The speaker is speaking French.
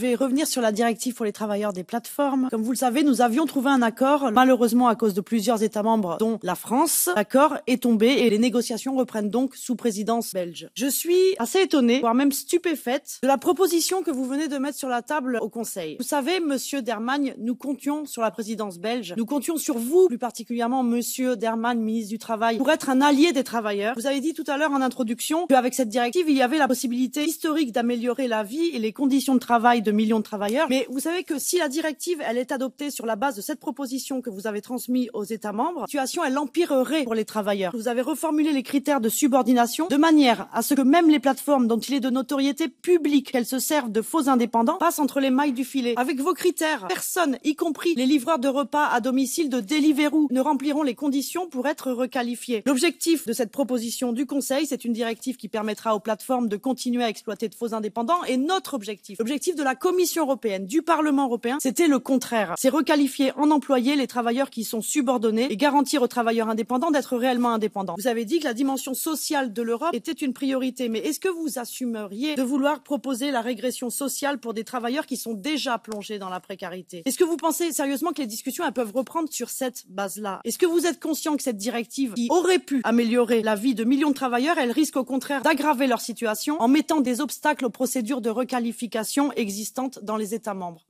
vais revenir sur la directive pour les travailleurs des plateformes. Comme vous le savez, nous avions trouvé un accord, malheureusement à cause de plusieurs États membres, dont la France. L'accord est tombé et les négociations reprennent donc sous présidence belge. Je suis assez étonnée, voire même stupéfaite, de la proposition que vous venez de mettre sur la table au Conseil. Vous savez, Monsieur Dermagne, nous comptions sur la présidence belge. Nous comptions sur vous, plus particulièrement Monsieur derman ministre du Travail, pour être un allié des travailleurs. Vous avez dit tout à l'heure en introduction qu'avec cette directive, il y avait la possibilité historique d'améliorer la vie et les conditions de travail de millions de travailleurs. Mais vous savez que si la directive, elle est adoptée sur la base de cette proposition que vous avez transmise aux États membres, la situation, elle empirerait pour les travailleurs. Vous avez reformulé les critères de subordination de manière à ce que même les plateformes dont il est de notoriété publique qu'elles se servent de faux indépendants passent entre les mailles du filet. Avec vos critères, personne, y compris les livreurs de repas à domicile de Deliveroo, ne rempliront les conditions pour être requalifiés. L'objectif de cette proposition du Conseil, c'est une directive qui permettra aux plateformes de continuer à exploiter de faux indépendants et notre objectif, l'objectif de la Commission européenne, du Parlement européen, c'était le contraire. C'est requalifier en employés les travailleurs qui sont subordonnés et garantir aux travailleurs indépendants d'être réellement indépendants. Vous avez dit que la dimension sociale de l'Europe était une priorité, mais est-ce que vous assumeriez de vouloir proposer la régression sociale pour des travailleurs qui sont déjà plongés dans la précarité Est-ce que vous pensez sérieusement que les discussions peuvent reprendre sur cette base-là Est-ce que vous êtes conscient que cette directive qui aurait pu améliorer la vie de millions de travailleurs, elle risque au contraire d'aggraver leur situation en mettant des obstacles aux procédures de requalification existantes existantes dans les États membres.